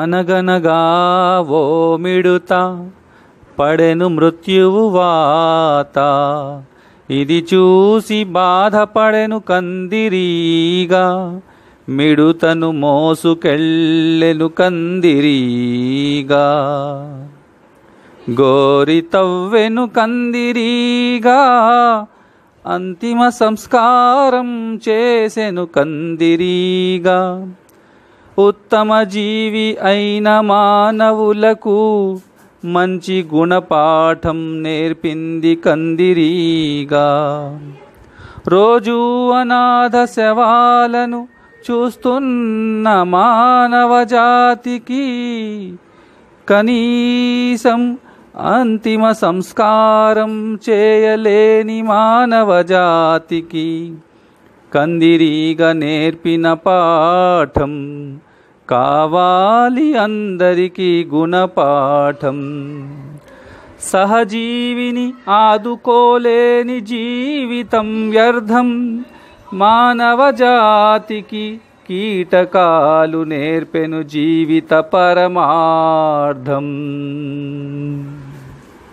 అనగనగా ఓ మిడుత పడెను మృత్యువు వాత ఇది చూసి బాధపడెను కందిరీగా మిడుతను మోసుకెళ్ళెను కందిరీగా గోరి తవ్వెను కందిరీగా అంతిమ సంస్కారం చేసెను కందిరీగా ఉత్తమ జీవి అయిన మానవులకు మంచి గుణపాఠం నేర్పింది కందిరీగా రోజూ అనాథ శవాలను చూస్తున్న మానవ జాతికి కనీసం అంతిమ సంస్కారం చేయలేని మానవ జాతికి కందిరీగ నేర్పిన పాఠం కావాలి అందరికీ గుణపాఠం సహజీవిని ఆదుకోలేని జీవితం వ్యర్థం మానవ జాతికి కీటకాలు నేర్పెను జీవిత పరమార్థం